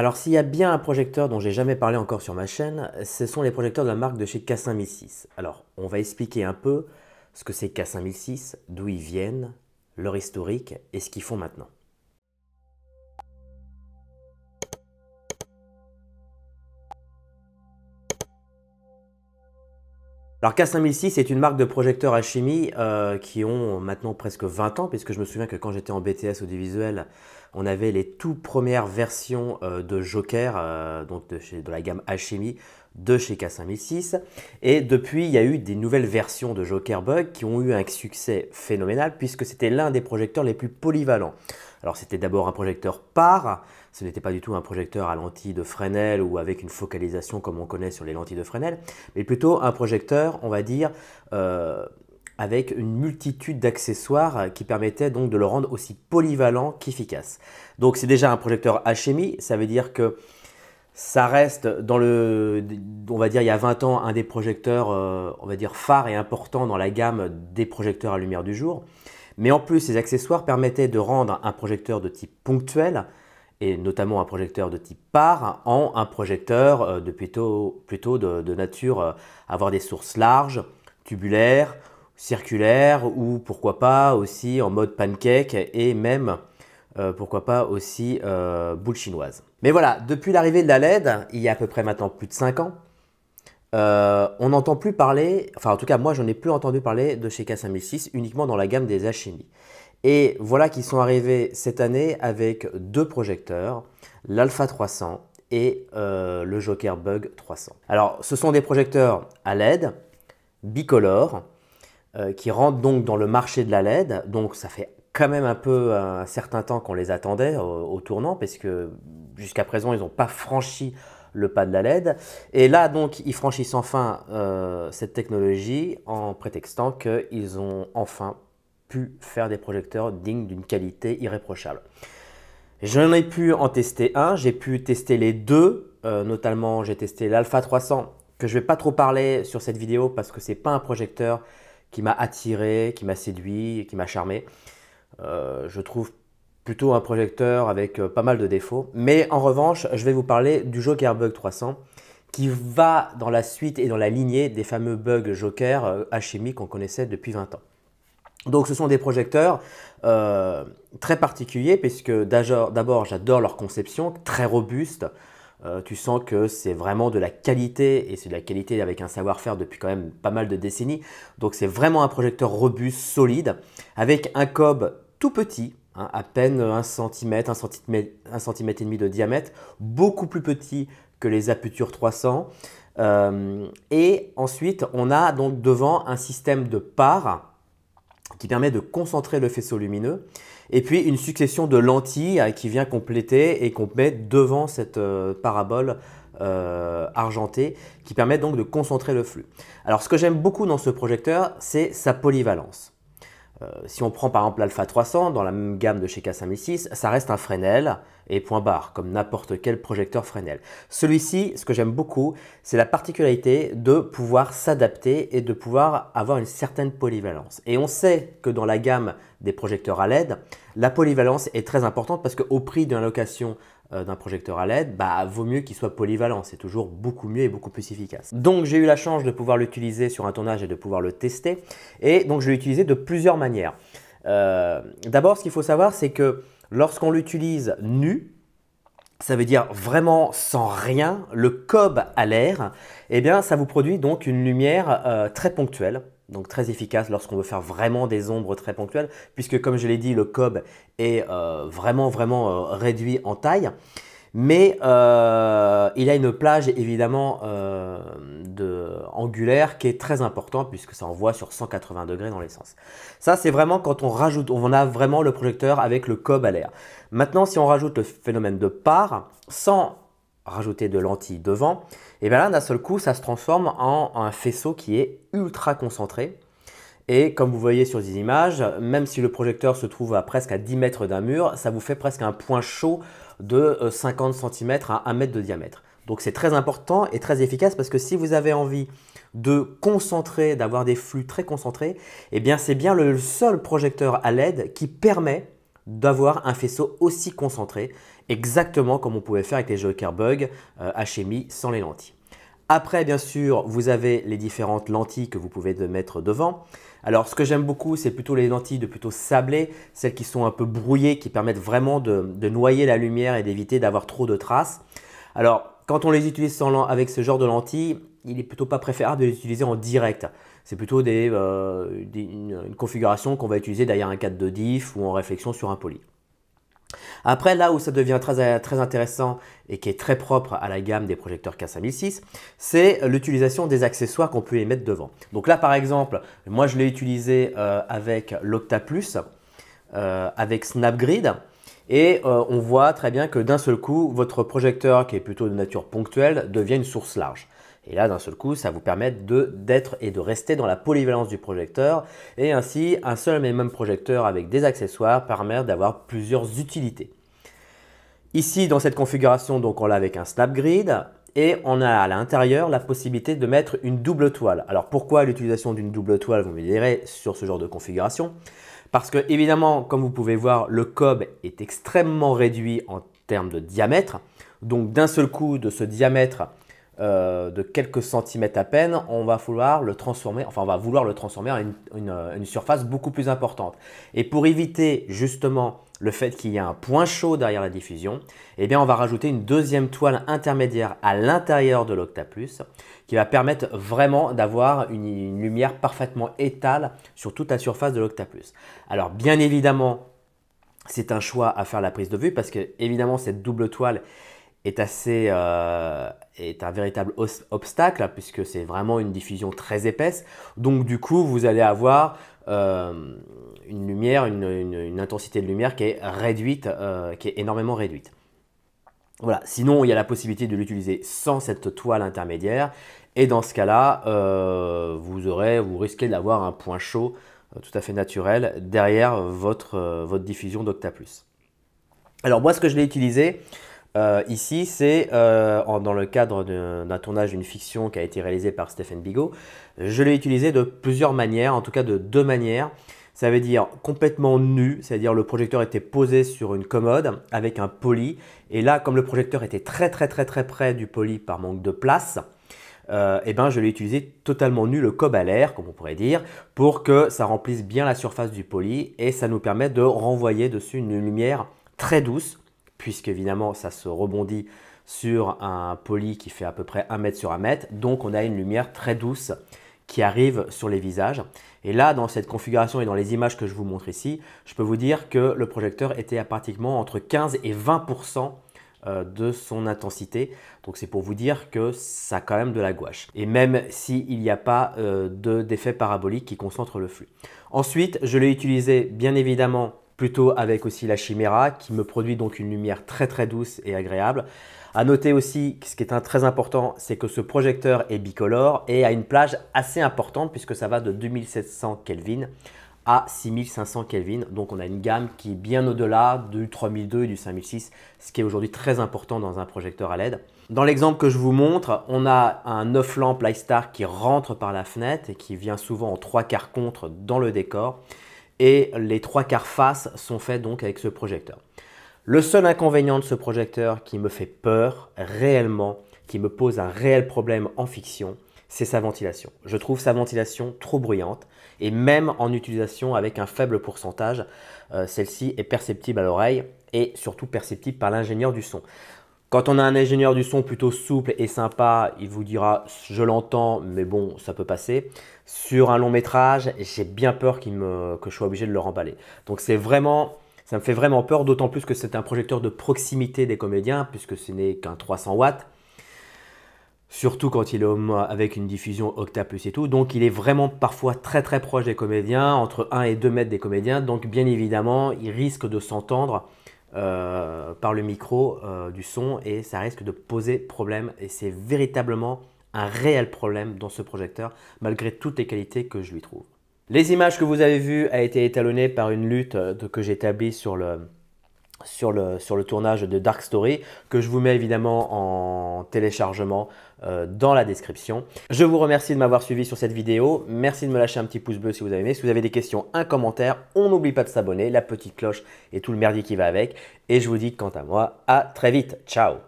Alors s'il y a bien un projecteur dont j'ai jamais parlé encore sur ma chaîne, ce sont les projecteurs de la marque de chez K5006. Alors on va expliquer un peu ce que c'est K5006, d'où ils viennent, leur historique et ce qu'ils font maintenant. Alors K5006 est une marque de projecteurs à chimie euh, qui ont maintenant presque 20 ans, puisque je me souviens que quand j'étais en BTS audiovisuel, on avait les tout premières versions euh, de Joker, euh, donc de, la gamme HMI de chez K5006. Et depuis, il y a eu des nouvelles versions de Jokerbug qui ont eu un succès phénoménal puisque c'était l'un des projecteurs les plus polyvalents. Alors c'était d'abord un projecteur par, ce n'était pas du tout un projecteur à lentilles de Fresnel ou avec une focalisation comme on connaît sur les lentilles de Fresnel, mais plutôt un projecteur, on va dire, euh, avec une multitude d'accessoires qui permettaient donc de le rendre aussi polyvalent qu'efficace. Donc c'est déjà un projecteur HMI, ça veut dire que ça reste dans le, on va dire il y a 20 ans, un des projecteurs, euh, on va dire phares et important dans la gamme des projecteurs à lumière du jour. Mais en plus, ces accessoires permettaient de rendre un projecteur de type ponctuel et notamment un projecteur de type par en un projecteur euh, de plutôt, plutôt de, nature euh, avoir des sources larges, tubulaires, circulaires ou pourquoi pas aussi en mode pancake et même pourquoi pas aussi boule chinoise. Mais voilà, depuis l'arrivée de la LED, il y a à peu près maintenant plus de 5 ans, euh, on n'entend plus parler, enfin en tout cas moi j'en ai plus entendu parler de chez K5006 uniquement dans la gamme des HMI. Et voilà qu'ils sont arrivés cette année avec deux projecteurs, l'Alpha 300 et euh, le Joker Bug 300. Alors ce sont des projecteurs à LED, bicolores, euh, qui rentrent donc dans le marché de la LED, donc ça fait quand même un peu un certain temps qu'on les attendait au, tournant, parce que jusqu'à présent, ils n'ont pas franchi le pas de la LED. Et là, donc, ils franchissent enfin euh, cette technologie en prétextant qu'ils ont enfin pu faire des projecteurs dignes d'une qualité irréprochable. J'en ai pu en tester un, j'ai pu tester les deux, euh, notamment j'ai testé l'Alpha 300, que je vais pas trop parler sur cette vidéo parce que c'est pas un projecteur qui m'a attiré, qui m'a séduit, qui m'a charmé. Euh, je trouve plutôt un projecteur avec euh, pas mal de défauts. Mais en revanche, je vais vous parler du Joker Bug 300 qui va dans la suite et dans la lignée des fameux bugs Joker HMI euh, qu'on connaissait depuis 20 ans. Donc ce sont des projecteurs très particuliers puisque d'abord j'adore leur conception, très robuste, euh, tu sens que c'est vraiment de la qualité et c'est de la qualité avec un savoir-faire depuis quand même pas mal de décennies. Donc c'est vraiment un projecteur robuste, solide, avec un cob tout petit, hein, à peine 1 cm, 1 cm, et demi de diamètre, beaucoup plus petit que les Aputure 300. Euh, et ensuite, on a donc devant un système de parts qui permet de concentrer le faisceau lumineux, et puis une succession de lentilles euh, qui vient compléter et qu'on met devant cette euh, parabole euh, argentée qui permet donc de concentrer le flux. Alors ce que j'aime beaucoup dans ce projecteur, c'est sa polyvalence. Euh, si on prend par exemple l'Alpha 300 dans la même gamme de chez K5006, ça reste un Fresnel et point barre, comme n'importe quel projecteur Fresnel. Celui-ci, ce que j'aime beaucoup, c'est la particularité de pouvoir s'adapter et de pouvoir avoir une certaine polyvalence. Et on sait que dans la gamme des projecteurs à LED, la polyvalence est très importante parce qu'au prix d'une allocation euh, d'un projecteur à LED, bah, vaut mieux qu'il soit polyvalent. C'est toujours beaucoup mieux et beaucoup plus efficace. Donc j'ai eu la chance de pouvoir l'utiliser sur un tournage et de pouvoir le tester. Et donc je l'ai utilisé de plusieurs manières. Euh, d'abord, ce qu'il faut savoir, c'est que lorsqu'on l'utilise nu, ça veut dire vraiment sans rien, le cob à l'air, eh bien ça vous produit donc une lumière euh, très ponctuelle, donc très efficace lorsqu'on veut faire vraiment des ombres très ponctuelles, puisque comme je l'ai dit, le cob est euh, vraiment vraiment euh, réduit en taille, mais euh, il a une plage évidemment de, angulaire qui est très importante puisque ça envoie sur 180 degrés dans les sens. Ça c'est vraiment quand on rajoute, on a vraiment le projecteur avec le cob à l'air. Maintenant si on rajoute le phénomène de part, sans rajouter de lentilles devant, et bien là, d'un seul coup, ça se transforme en un faisceau qui est ultra concentré. Et comme vous voyez sur des images, même si le projecteur se trouve à presque à 10 mètres d'un mur, ça vous fait presque un point chaud de 50 euh, cm à 1 mètre de diamètre. Donc c'est très important et très efficace parce que si vous avez envie de concentrer, d'avoir des flux très concentrés, et eh bien c'est bien le seul projecteur à LED qui permet d'avoir un faisceau aussi concentré, exactement comme on pouvait faire avec les Joker bugs euh, HMI sans les lentilles. Après, bien sûr, vous avez les différentes lentilles que vous pouvez mettre devant. Alors, ce que j'aime beaucoup, c'est plutôt les lentilles de plutôt sablées, celles qui sont un peu brouillées, qui permettent vraiment de, noyer la lumière et d'éviter d'avoir trop de traces. Alors, quand on les utilise sans, avec ce genre de lentilles, il est plutôt pas préférable de les utiliser en direct c'est plutôt des, euh, une, configuration qu'on va utiliser derrière un cadre de diff ou en réflexion sur un poly. Après, là où ça devient très, intéressant et qui est très propre à la gamme des projecteurs K5006, c'est l'utilisation des accessoires qu'on peut y mettre devant. Donc là, par exemple, moi je l'ai utilisé euh, avec l'Octa Plus, euh, avec Snapgrid. Et on voit très bien que d'un seul coup, votre projecteur, qui est plutôt de nature ponctuelle, devient une source large. Et là, d'un seul coup, ça vous permet d'être et de rester dans la polyvalence du projecteur. Et ainsi, un seul et même projecteur avec des accessoires permet d'avoir plusieurs utilités. Ici, dans cette configuration, donc on l'a avec un snap grid et on a à l'intérieur la possibilité de mettre une double toile. Alors pourquoi l'utilisation d'une double toile, vous me direz, sur ce genre de configuration Parce que évidemment, comme vous pouvez voir, le cob est extrêmement réduit en termes de diamètre. Donc d'un seul coup, de ce diamètre, euh, de quelques centimètres à peine, on va vouloir le transformer, enfin on va vouloir le transformer en euh, une, surface beaucoup plus importante. Et pour éviter justement le fait qu'il y ait un point chaud derrière la diffusion, eh bien on va rajouter une deuxième toile intermédiaire à l'intérieur de l'Octaplus qui va permettre vraiment d'avoir une, lumière parfaitement étale sur toute la surface de l'Octaplus. Alors bien évidemment, c'est un choix à faire la prise de vue parce que évidemment cette double toile est assez euh, est un véritable obstacle puisque c'est vraiment une diffusion très épaisse. Donc du coup, vous allez avoir euh, une lumière, une, intensité de lumière qui est réduite, euh, qui est énormément réduite. Voilà. Sinon, il y a la possibilité de l'utiliser sans cette toile intermédiaire et dans ce cas-là, vous aurez, vous risquez d'avoir un point chaud tout à fait naturel derrière votre, votre diffusion d'Octa+. Alors moi, ce que je l'ai utilisé, euh, ici, c'est euh, dans le cadre d'un tournage d'une fiction qui a été réalisée par Stephen Bigot. Je l'ai utilisé de plusieurs manières, en tout cas de deux manières. Ça veut dire complètement nu, c'est-à-dire le projecteur était posé sur une commode avec un poly. Et là, comme le projecteur était très très très très près du poly par manque de place, euh, eh ben, je l'ai utilisé totalement nu, le cob à l'air, comme on pourrait dire, pour que ça remplisse bien la surface du poly et ça nous permet de renvoyer dessus une lumière très douce puisque évidemment ça se rebondit sur un poly qui fait à peu près 1 mètre sur 1 mètre. Donc on a une lumière très douce qui arrive sur les visages. Et là, dans cette configuration et dans les images que je vous montre ici, je peux vous dire que le projecteur était à pratiquement entre 15 et 20% euh, de son intensité. Donc c'est pour vous dire que ça a quand même de la gouache. Et même s'il n'y a pas euh, d'effet parabolique qui concentre le flux. Ensuite, je l'ai utilisé bien évidemment plutôt avec aussi la chiméra qui me produit donc une lumière très très douce et agréable. À noter aussi, ce qui est très important, c'est que ce projecteur est bicolore et a une plage assez importante puisque ça va de 2700 Kelvin à 6500 Kelvin. Donc on a une gamme qui est bien au-delà du 3002 et du 5006, ce qui est aujourd'hui très important dans un projecteur à LED. Dans l'exemple que je vous montre, on a un 9 lampes Lightstar qui rentre par la fenêtre et qui vient souvent en trois quarts contre dans le décor et les trois quarts face sont faits donc avec ce projecteur. Le seul inconvénient de ce projecteur qui me fait peur réellement, qui me pose un réel problème en fiction, c'est sa ventilation. Je trouve sa ventilation trop bruyante et même en utilisation avec un faible pourcentage, euh, celle-ci est perceptible à l'oreille et surtout perceptible par l'ingénieur du son. Quand on a un ingénieur du son plutôt souple et sympa, il vous dira je l'entends, mais bon, ça peut passer. Sur un long métrage, j'ai bien peur qu'il me, que je sois obligé de le remballer. Donc c'est vraiment, ça me fait vraiment peur, d'autant plus que c'est un projecteur de proximité des comédiens, puisque ce n'est qu'un 300 watts. Surtout quand il est avec une diffusion octa plus et tout. Donc il est vraiment parfois très très proche des comédiens, entre 1 et 2 mètres des comédiens. Donc bien évidemment, il risque de s'entendre euh, par le micro euh, du son et ça risque de poser problème et c'est véritablement un réel problème dans ce projecteur malgré toutes les qualités que je lui trouve. Les images que vous avez vues a été étalonnées par une lutte euh, que j'établis sur le, sur le, tournage de Dark Story, que je vous mets évidemment en téléchargement euh, dans la description. Je vous remercie de m'avoir suivi sur cette vidéo. Merci de me lâcher un petit pouce bleu si vous avez aimé. Si vous avez des questions, un commentaire. On n'oublie pas de s'abonner, la petite cloche et tout le merdier qui va avec. Et je vous dis quant à moi, à très vite. Ciao